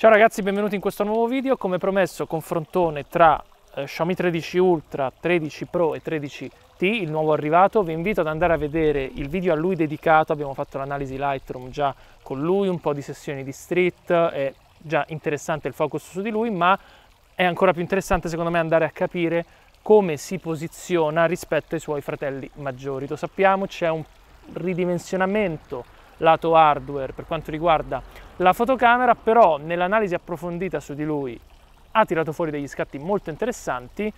Ciao ragazzi, benvenuti in questo nuovo video. Come promesso, confrontone tra eh, Xiaomi 13 Ultra, 13 Pro e 13 T, il nuovo arrivato. Vi invito ad andare a vedere il video a lui dedicato. Abbiamo fatto l'analisi Lightroom già con lui, un po' di sessioni di street, è già interessante il focus su di lui, ma è ancora più interessante secondo me andare a capire come si posiziona rispetto ai suoi fratelli maggiori. Lo sappiamo, c'è un ridimensionamento lato hardware per quanto riguarda la fotocamera, però nell'analisi approfondita su di lui ha tirato fuori degli scatti molto interessanti.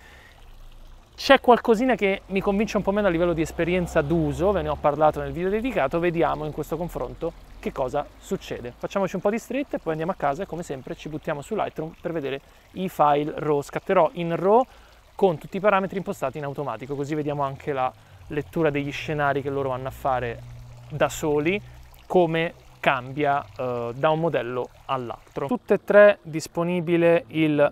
C'è qualcosina che mi convince un po' meno a livello di esperienza d'uso, ve ne ho parlato nel video dedicato, vediamo in questo confronto che cosa succede. Facciamoci un po' di street e poi andiamo a casa e come sempre ci buttiamo su Lightroom per vedere i file RAW. Scatterò in RAW con tutti i parametri impostati in automatico, così vediamo anche la lettura degli scenari che loro vanno a fare da soli come cambia eh, da un modello all'altro. Tutte e tre disponibile il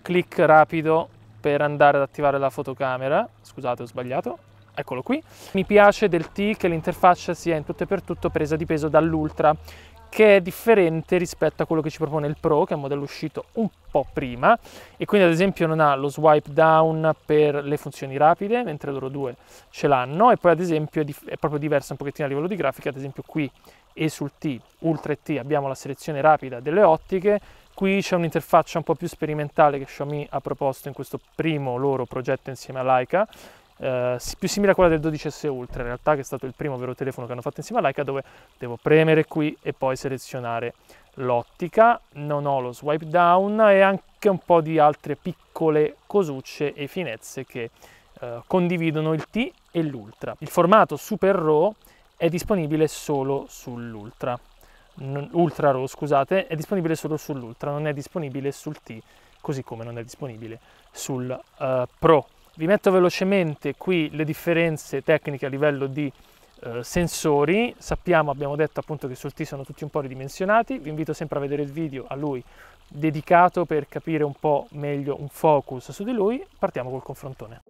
click rapido per andare ad attivare la fotocamera, scusate ho sbagliato, eccolo qui. Mi piace del T che l'interfaccia sia in tutto e per tutto presa di peso dall'Ultra, che è differente rispetto a quello che ci propone il Pro, che è un modello uscito un po' prima e quindi ad esempio non ha lo swipe down per le funzioni rapide, mentre loro due ce l'hanno e poi ad esempio è, dif- è proprio diversa un pochettino a livello di grafica, ad esempio qui e sul T, Ultra T abbiamo la selezione rapida delle ottiche, qui c'è un'interfaccia un po' più sperimentale che Xiaomi ha proposto in questo primo loro progetto insieme a Leica, eh, più simile a quella del 12S Ultra in realtà che è stato il primo vero telefono che hanno fatto insieme a Leica dove devo premere qui e poi selezionare l'ottica, non ho lo swipe down e anche un po' di altre piccole cosucce e finezze che eh, condividono il T e l'Ultra. Il formato Super RAW è disponibile solo sull'Ultra. Ultra RAW, scusate, è disponibile solo sull'Ultra, non è disponibile sul T, così come non è disponibile sul uh, Pro. Vi metto velocemente qui le differenze tecniche a livello di eh, sensori. Sappiamo, abbiamo detto appunto che sul T sono tutti un po' ridimensionati. Vi invito sempre a vedere il video a lui dedicato per capire un po' meglio un focus su di lui. Partiamo col confrontone.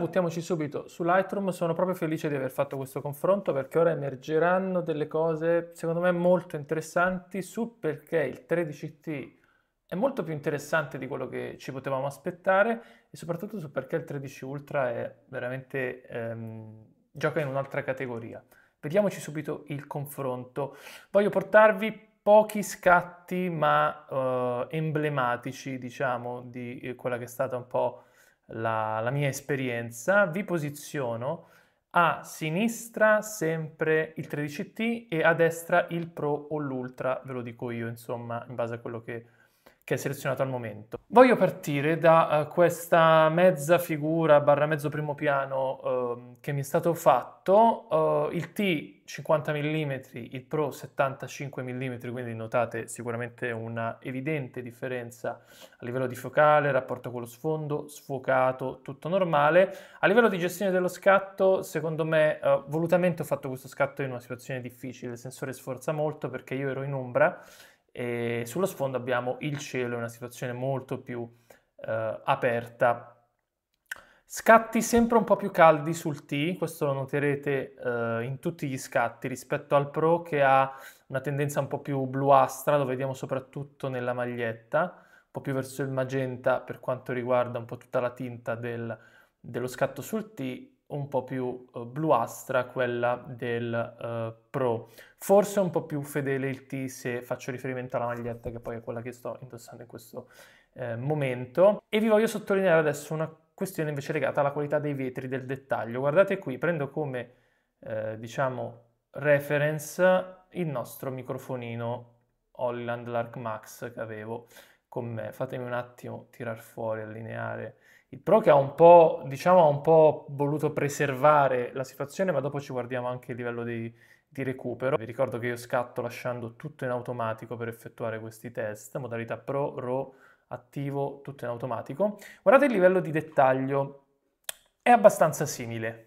Buttiamoci subito su Lightroom, sono proprio felice di aver fatto questo confronto perché ora emergeranno delle cose secondo me molto interessanti su perché il 13T è molto più interessante di quello che ci potevamo aspettare e soprattutto su perché il 13 Ultra è veramente ehm, gioca in un'altra categoria. Vediamoci subito il confronto. Voglio portarvi pochi scatti ma eh, emblematici diciamo di eh, quella che è stata un po' la, la mia esperienza, vi posiziono a sinistra sempre il 13T e a destra il Pro o l'Ultra, ve lo dico io, insomma, in base a quello che che è selezionato al momento. Voglio partire da uh, questa mezza figura barra mezzo primo piano uh, che mi è stato fatto, uh, il T 50 mm, il Pro 75 mm, quindi notate sicuramente una evidente differenza a livello di focale, rapporto con lo sfondo, sfocato, tutto normale. A livello di gestione dello scatto, secondo me, eh, volutamente ho fatto questo scatto in una situazione difficile, il sensore sforza molto perché io ero in ombra, e sullo sfondo abbiamo il cielo, una situazione molto più eh, aperta. Scatti sempre un po' più caldi sul T, questo lo noterete eh, in tutti gli scatti rispetto al Pro che ha una tendenza un po' più bluastra, lo vediamo soprattutto nella maglietta, un po' più verso il magenta per quanto riguarda un po' tutta la tinta del, dello scatto sul T un po' più eh, bluastra quella del eh, Pro. Forse un po' più fedele il T se faccio riferimento alla maglietta che poi è quella che sto indossando in questo eh, momento. E vi voglio sottolineare adesso una questione invece legata alla qualità dei vetri del dettaglio. Guardate qui, prendo come eh, diciamo reference il nostro microfonino Holland Lark Max che avevo con me. Fatemi un attimo tirar fuori, allineare il Pro che ha un po', diciamo, ha un po' voluto preservare la situazione, ma dopo ci guardiamo anche il livello di, di recupero. Vi ricordo che io scatto lasciando tutto in automatico per effettuare questi test, modalità Pro, ro, attivo, tutto in automatico. Guardate il livello di dettaglio, è abbastanza simile.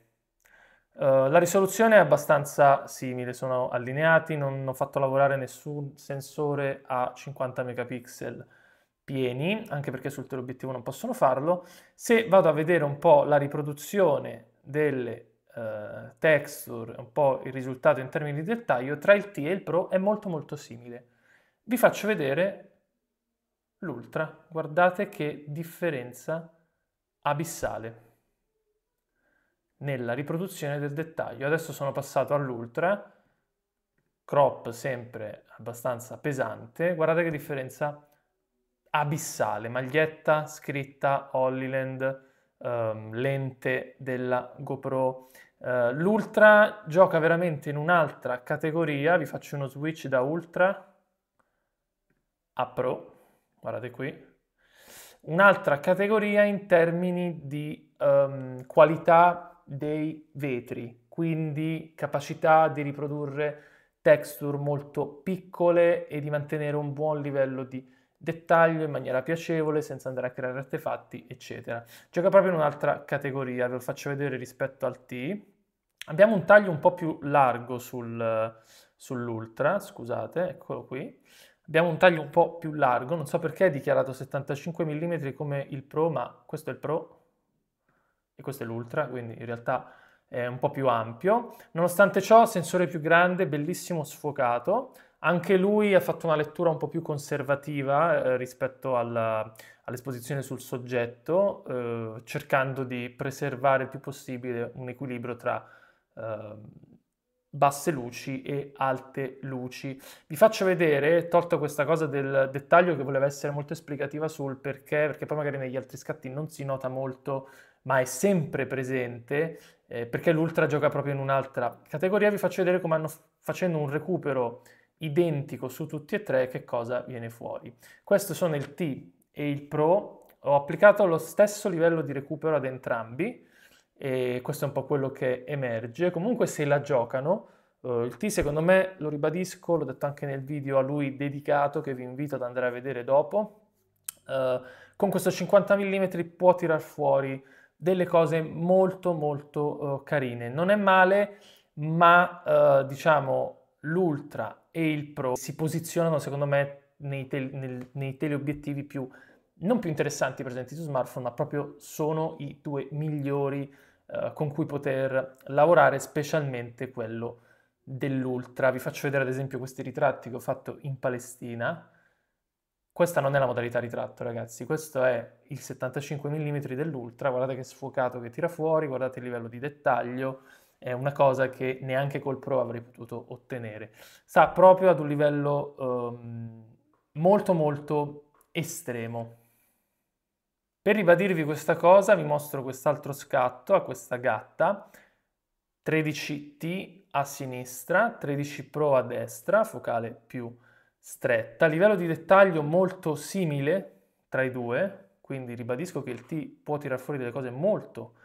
Uh, la risoluzione è abbastanza simile, sono allineati, non ho fatto lavorare nessun sensore a 50 megapixel pieni, anche perché sul teleobiettivo non possono farlo. Se vado a vedere un po' la riproduzione delle eh, texture, un po' il risultato in termini di dettaglio, tra il T e il Pro è molto molto simile. Vi faccio vedere l'Ultra, guardate che differenza abissale nella riproduzione del dettaglio. Adesso sono passato all'Ultra, crop sempre abbastanza pesante, guardate che differenza abissale abissale, maglietta scritta Hollyland, ehm, lente della GoPro. Eh, L'Ultra gioca veramente in un'altra categoria, vi faccio uno switch da Ultra a Pro, guardate qui, un'altra categoria in termini di ehm, qualità dei vetri, quindi capacità di riprodurre texture molto piccole e di mantenere un buon livello di dettaglio in maniera piacevole senza andare a creare artefatti eccetera. Gioca proprio in un'altra categoria, ve lo faccio vedere rispetto al T. Abbiamo un taglio un po' più largo sul, sull'Ultra, scusate, eccolo qui. Abbiamo un taglio un po' più largo, non so perché è dichiarato 75 mm come il Pro, ma questo è il Pro e questo è l'Ultra, quindi in realtà è un po' più ampio. Nonostante ciò, sensore più grande, bellissimo sfocato, anche lui ha fatto una lettura un po' più conservativa eh, rispetto alla, all'esposizione sul soggetto, eh, cercando di preservare il più possibile un equilibrio tra eh, basse luci e alte luci. Vi faccio vedere, tolto questa cosa del dettaglio che voleva essere molto esplicativa sul perché, perché poi magari negli altri scatti non si nota molto, ma è sempre presente, eh, perché l'ultra gioca proprio in un'altra categoria, vi faccio vedere come hanno, facendo un recupero identico su tutti e tre, che cosa viene fuori? Questi sono il T e il Pro, ho applicato lo stesso livello di recupero ad entrambi, e questo è un po' quello che emerge. Comunque se la giocano, eh, il T secondo me, lo ribadisco, l'ho detto anche nel video a lui dedicato che vi invito ad andare a vedere dopo, eh, con questo 50 mm può tirar fuori delle cose molto molto eh, carine. Non è male, ma eh, diciamo l'ultra e il Pro si posizionano secondo me nei, te- nel, nei teleobiettivi più, non più interessanti presenti su smartphone, ma proprio sono i due migliori eh, con cui poter lavorare, specialmente quello dell'ultra. Vi faccio vedere ad esempio questi ritratti che ho fatto in Palestina. Questa non è la modalità ritratto, ragazzi, questo è il 75 mm dell'ultra, guardate che sfocato che tira fuori, guardate il livello di dettaglio, è una cosa che neanche col Pro avrei potuto ottenere. Sta proprio ad un livello um, molto molto estremo. Per ribadirvi questa cosa vi mostro quest'altro scatto a questa gatta, 13T a sinistra, 13 Pro a destra, focale più stretta, livello di dettaglio molto simile tra i due, quindi ribadisco che il T può tirar fuori delle cose molto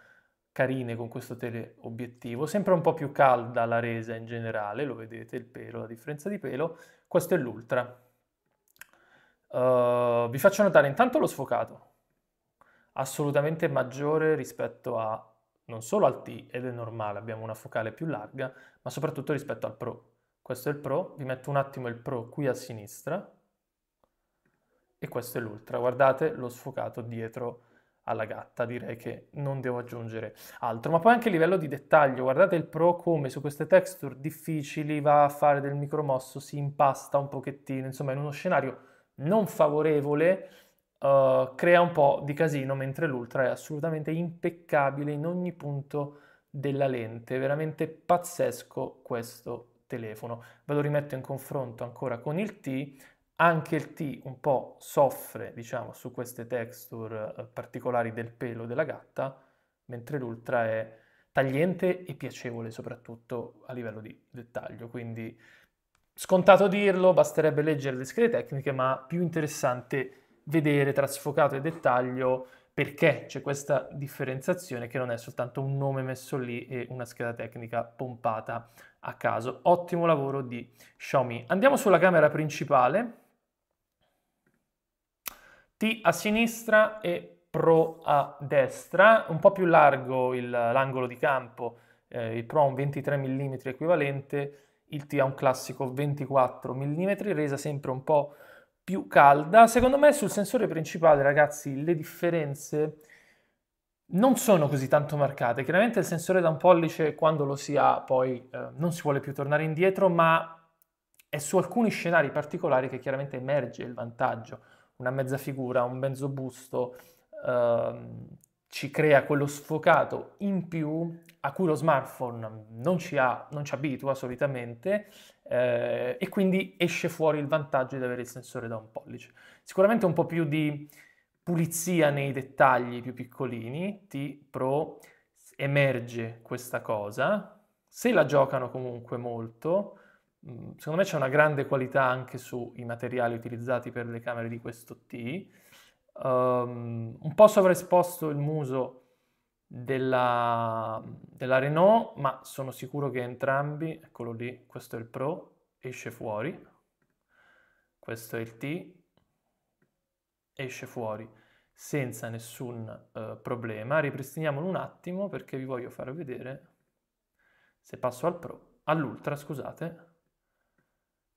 carine con questo teleobiettivo, sempre un po' più calda la resa in generale, lo vedete il pelo, la differenza di pelo, questo è l'ultra. Uh, vi faccio notare intanto lo sfocato, assolutamente maggiore rispetto a non solo al T ed è normale, abbiamo una focale più larga, ma soprattutto rispetto al Pro. Questo è il Pro, vi metto un attimo il Pro qui a sinistra e questo è l'Ultra. Guardate lo sfocato dietro alla gatta, direi che non devo aggiungere altro. Ma poi anche a livello di dettaglio, guardate il Pro come su queste texture difficili va a fare del micromosso, si impasta un pochettino, insomma in uno scenario non favorevole uh, crea un po' di casino, mentre l'Ultra è assolutamente impeccabile in ogni punto della lente, veramente pazzesco questo telefono. Ve lo rimetto in confronto ancora con il T, anche il T un po' soffre, diciamo, su queste texture eh, particolari del pelo della gatta, mentre l'Ultra è tagliente e piacevole soprattutto a livello di dettaglio, quindi scontato dirlo, basterebbe leggere le schede tecniche, ma più interessante vedere trasfocato e dettaglio perché c'è questa differenziazione che non è soltanto un nome messo lì e una scheda tecnica pompata a caso. Ottimo lavoro di Xiaomi. Andiamo sulla camera principale T a sinistra e Pro a destra, un po' più largo il, l'angolo di campo, eh, il Pro ha un 23 mm equivalente, il T ha un classico 24 mm, resa sempre un po' più calda. Secondo me sul sensore principale, ragazzi, le differenze non sono così tanto marcate. Chiaramente il sensore da un pollice, quando lo si ha, poi eh, non si vuole più tornare indietro, ma è su alcuni scenari particolari che chiaramente emerge il vantaggio una mezza figura, un mezzo busto, ehm, ci crea quello sfocato in più a cui lo smartphone non ci, ha, non ci abitua solitamente eh, e quindi esce fuori il vantaggio di avere il sensore da un pollice. Sicuramente un po' più di pulizia nei dettagli più piccolini, T Pro emerge questa cosa, se la giocano comunque molto, Mm, secondo me c'è una grande qualità anche sui materiali utilizzati per le camere di questo T. Um, un po' sovraesposto il muso della, della, Renault, ma sono sicuro che entrambi, eccolo lì, questo è il Pro, esce fuori, questo è il T, esce fuori senza nessun uh, problema. Ripristiniamolo un attimo perché vi voglio far vedere se passo al Pro, all'Ultra, scusate,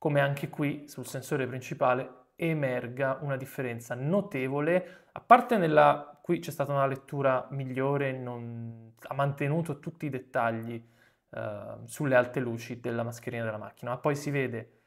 come anche qui sul sensore principale emerga una differenza notevole, a parte nella... qui c'è stata una lettura migliore, non... ha mantenuto tutti i dettagli eh, sulle alte luci della mascherina della macchina, ma poi si vede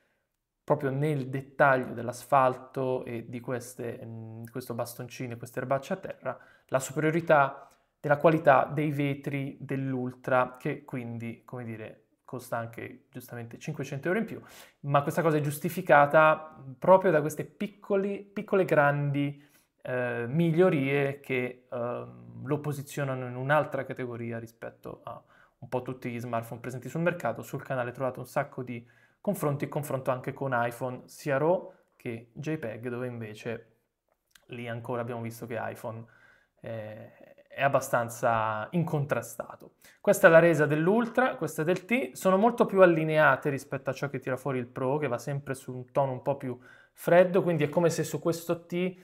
proprio nel dettaglio dell'asfalto e di, queste, di questo bastoncino e queste erbacce a terra, la superiorità della qualità dei vetri dell'Ultra, che quindi, come dire, costa anche giustamente 500 euro in più, ma questa cosa è giustificata proprio da queste piccole, piccole grandi eh, migliorie che eh, lo posizionano in un'altra categoria rispetto a un po' tutti gli smartphone presenti sul mercato. Sul canale trovate un sacco di confronti, confronto anche con iPhone sia RAW che JPEG, dove invece lì ancora abbiamo visto che iPhone eh, è abbastanza incontrastato. Questa è la resa dell'Ultra, questa del T, sono molto più allineate rispetto a ciò che tira fuori il Pro, che va sempre su un tono un po' più freddo, quindi è come se su questo T, eh,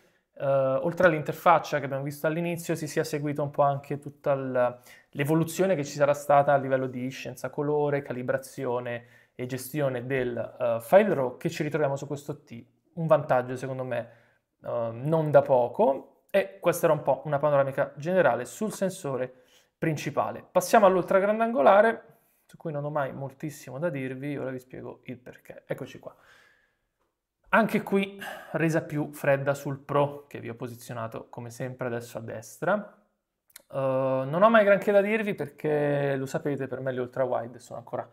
oltre all'interfaccia che abbiamo visto all'inizio, si sia seguita un po' anche tutta l'evoluzione che ci sarà stata a livello di scienza colore, calibrazione e gestione del eh, file RAW che ci ritroviamo su questo T. Un vantaggio secondo me eh, non da poco, e questa era un po' una panoramica generale sul sensore principale. Passiamo all'ultragrandangolare, su cui non ho mai moltissimo da dirvi, ora vi spiego il perché. Eccoci qua. Anche qui resa più fredda sul Pro, che vi ho posizionato come sempre adesso a destra. Uh, non ho mai granché da dirvi perché lo sapete, per me le ultra wide sono ancora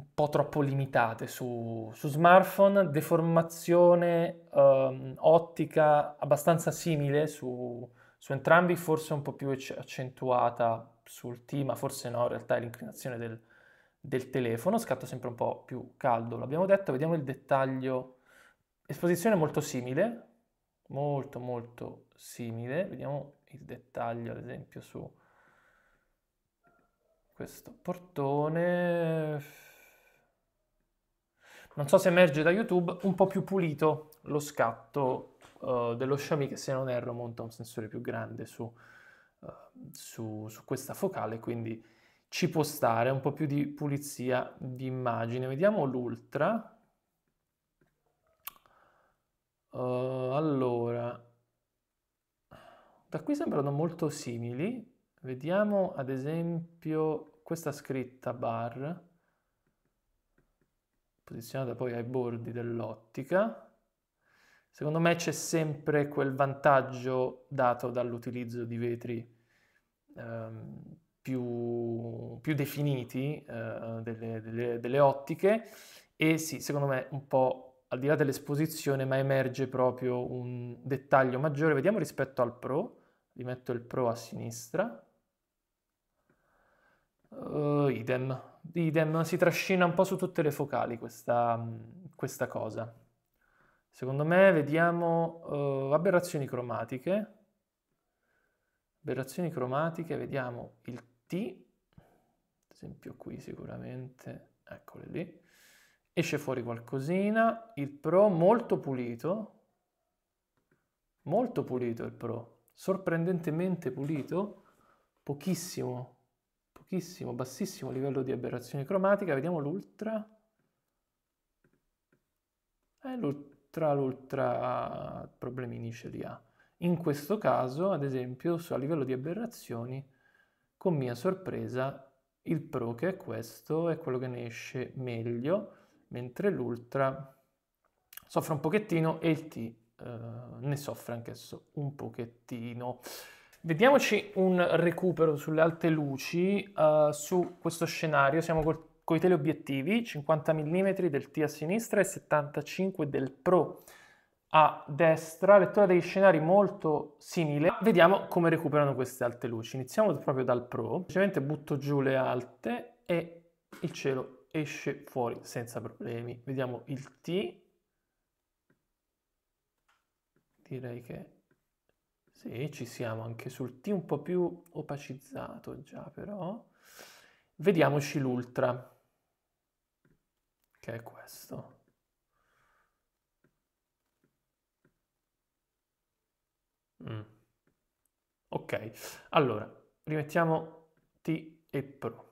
un po' troppo limitate su, su smartphone, deformazione um, ottica abbastanza simile su, su, entrambi, forse un po' più accentuata sul T, ma forse no, in realtà è l'inclinazione del, del telefono, scatto sempre un po' più caldo, l'abbiamo detto, vediamo il dettaglio, esposizione molto simile, molto molto simile, vediamo il dettaglio ad esempio su questo portone non so se emerge da YouTube, un po' più pulito lo scatto uh, dello Xiaomi che se non erro monta un sensore più grande su, uh, su, su questa focale, quindi ci può stare un po' più di pulizia di immagine. Vediamo l'ultra. Uh, allora, da qui sembrano molto simili. Vediamo ad esempio questa scritta bar posizionata poi ai bordi dell'ottica. Secondo me c'è sempre quel vantaggio dato dall'utilizzo di vetri ehm, più, più, definiti eh, delle, delle, delle, ottiche e sì, secondo me un po' al di là dell'esposizione, ma emerge proprio un dettaglio maggiore. Vediamo rispetto al Pro, vi metto il Pro a sinistra, uh, idem, idem, si trascina un po' su tutte le focali questa, mm, questa cosa. Secondo me vediamo uh, aberrazioni cromatiche, aberrazioni cromatiche, vediamo il T, ad esempio qui sicuramente, eccole lì, esce fuori qualcosina, il Pro molto pulito, molto pulito il Pro, sorprendentemente pulito, pochissimo pochissimo, bassissimo livello di aberrazione cromatica. Vediamo l'ultra. Eh, l'ultra, l'ultra problemini ce li ha. In questo caso, ad esempio, a livello di aberrazioni, con mia sorpresa, il pro che è questo è quello che ne esce meglio, mentre l'ultra soffre un pochettino e il T eh, ne soffre anch'esso un pochettino. Vediamoci un recupero sulle alte luci uh, su questo scenario. Siamo col, con i teleobiettivi 50 mm del T a sinistra e 75 del Pro a destra. Lettura degli scenari molto simile. Vediamo come recuperano queste alte luci. Iniziamo proprio dal Pro. Semplicemente butto giù le alte e il cielo esce fuori senza problemi. Vediamo il T. Direi che sì, ci siamo anche sul T un po' più opacizzato già però. Vediamoci l'ultra, che è questo. Mm. Ok, allora, rimettiamo T e Pro.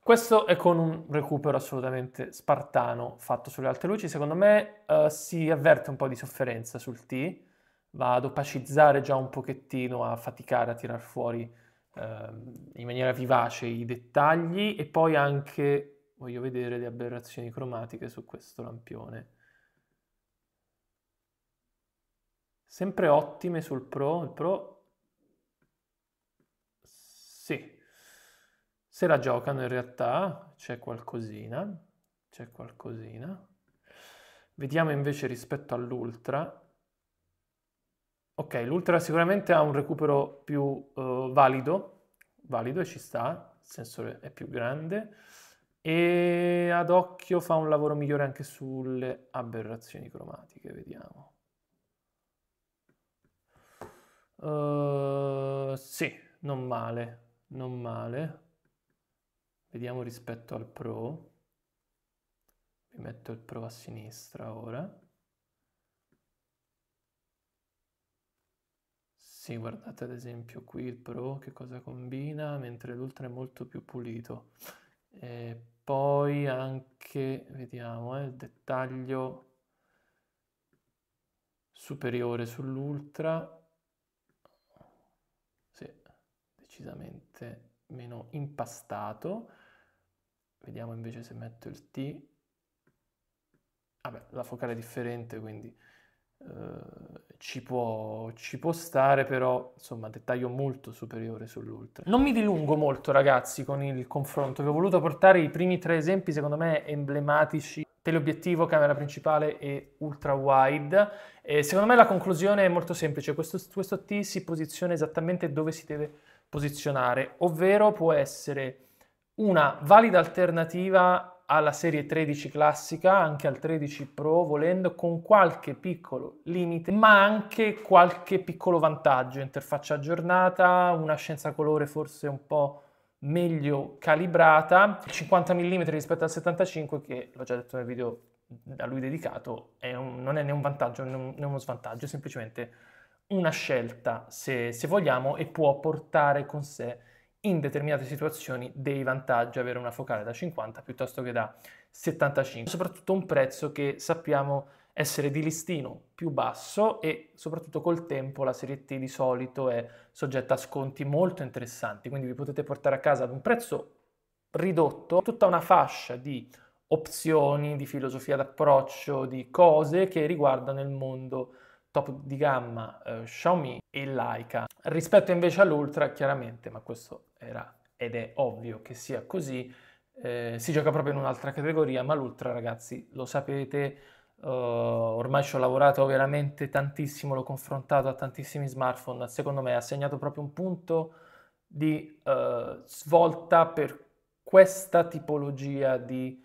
Questo è con un recupero assolutamente spartano fatto sulle alte luci. Secondo me eh, si avverte un po' di sofferenza sul T, va ad opacizzare già un pochettino, a faticare a tirar fuori eh, in maniera vivace i dettagli e poi anche voglio vedere le aberrazioni cromatiche su questo lampione. Sempre ottime sul Pro, il Pro sì, se la giocano in realtà c'è qualcosina, c'è qualcosina. Vediamo invece rispetto all'Ultra Ok, l'ultra sicuramente ha un recupero più eh, valido, valido e ci sta, il sensore è più grande e ad occhio fa un lavoro migliore anche sulle aberrazioni cromatiche, vediamo. Uh, sì, non male, non male. Vediamo rispetto al Pro. Vi metto il Pro a sinistra ora. Sì, guardate ad esempio qui il Pro che cosa combina, mentre l'Ultra è molto più pulito. E poi anche, vediamo, eh, il dettaglio superiore sull'Ultra. Sì, decisamente meno impastato. Vediamo invece se metto il T. Vabbè, la focale è differente, quindi eh, ci può, ci può, stare, però insomma dettaglio molto superiore sull'ultra. Non mi dilungo molto ragazzi con il confronto, vi ho voluto portare i primi tre esempi secondo me emblematici, teleobiettivo, camera principale e ultra wide. E secondo me la conclusione è molto semplice, questo, questo T si posiziona esattamente dove si deve posizionare, ovvero può essere una valida alternativa alla serie 13 classica, anche al 13 Pro volendo, con qualche piccolo limite, ma anche qualche piccolo vantaggio, interfaccia aggiornata, una scienza colore forse un po' meglio calibrata, 50 mm rispetto al 75 che l'ho già detto nel video da lui dedicato, è un, non è né un vantaggio né uno svantaggio, è semplicemente una scelta se, se vogliamo e può portare con sé in determinate situazioni dei vantaggi avere una focale da 50 piuttosto che da 75, soprattutto un prezzo che sappiamo essere di listino più basso e soprattutto col tempo la serie T di solito è soggetta a sconti molto interessanti, quindi vi potete portare a casa ad un prezzo ridotto tutta una fascia di opzioni, di filosofia d'approccio, di cose che riguardano il mondo top di gamma eh, Xiaomi e Leica. Rispetto invece all'Ultra, chiaramente, ma questo era ed è ovvio che sia così, eh, si gioca proprio in un'altra categoria, ma l'Ultra, ragazzi, lo sapete, eh, ormai ci ho lavorato veramente tantissimo, l'ho confrontato a tantissimi smartphone, secondo me ha segnato proprio un punto di eh, svolta per questa tipologia di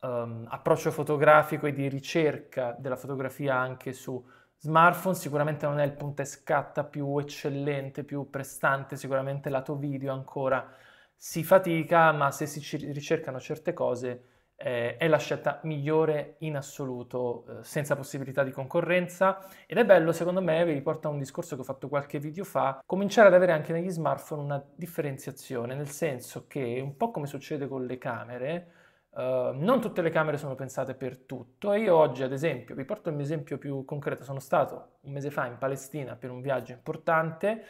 um, approccio fotografico e di ricerca della fotografia anche su smartphone sicuramente non è il punto e scatta più eccellente, più prestante, sicuramente lato video ancora si fatica, ma se si ricercano certe cose eh, è la scelta migliore in assoluto, eh, senza possibilità di concorrenza ed è bello, secondo me, vi riporta un discorso che ho fatto qualche video fa, cominciare ad avere anche negli smartphone una differenziazione, nel senso che un po' come succede con le camere, Uh, non tutte le camere sono pensate per tutto e io oggi ad esempio, vi porto un esempio più concreto, sono stato un mese fa in Palestina per un viaggio importante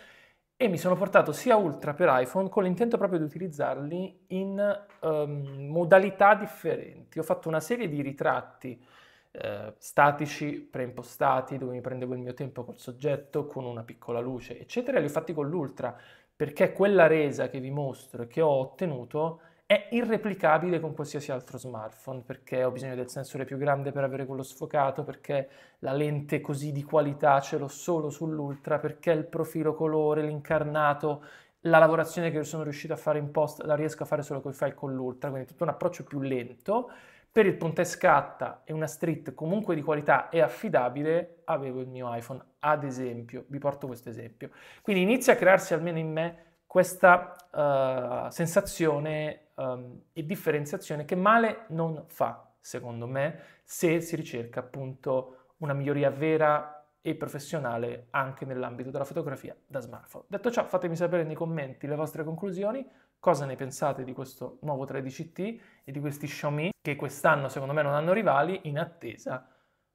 e mi sono portato sia Ultra per iPhone con l'intento proprio di utilizzarli in um, modalità differenti. Ho fatto una serie di ritratti eh, statici, preimpostati, dove mi prendevo il mio tempo col soggetto, con una piccola luce, eccetera, li ho fatti con l'Ultra perché quella resa che vi mostro e che ho ottenuto è irreplicabile con qualsiasi altro smartphone perché ho bisogno del sensore più grande per avere quello sfocato, perché la lente così di qualità ce l'ho solo sull'ultra, perché il profilo colore, l'incarnato, la lavorazione che sono riuscito a fare in post la riesco a fare solo con i file con l'ultra, quindi tutto un approccio più lento. Per il punta e scatta e una street comunque di qualità e affidabile avevo il mio iPhone, ad esempio, vi porto questo esempio. Quindi inizia a crearsi almeno in me questa uh, sensazione um, e differenziazione che male non fa, secondo me, se si ricerca appunto una miglioria vera e professionale anche nell'ambito della fotografia da smartphone. Detto ciò, fatemi sapere nei commenti le vostre conclusioni, cosa ne pensate di questo nuovo 13T e di questi Xiaomi che quest'anno secondo me non hanno rivali in attesa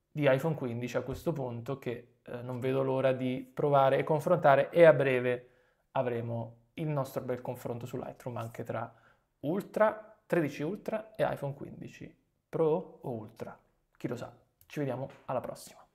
di iPhone 15 a questo punto che eh, non vedo l'ora di provare e confrontare e a breve avremo il nostro bel confronto su Lightroom anche tra Ultra, 13 Ultra e iPhone 15 Pro o Ultra. Chi lo sa? Ci vediamo alla prossima.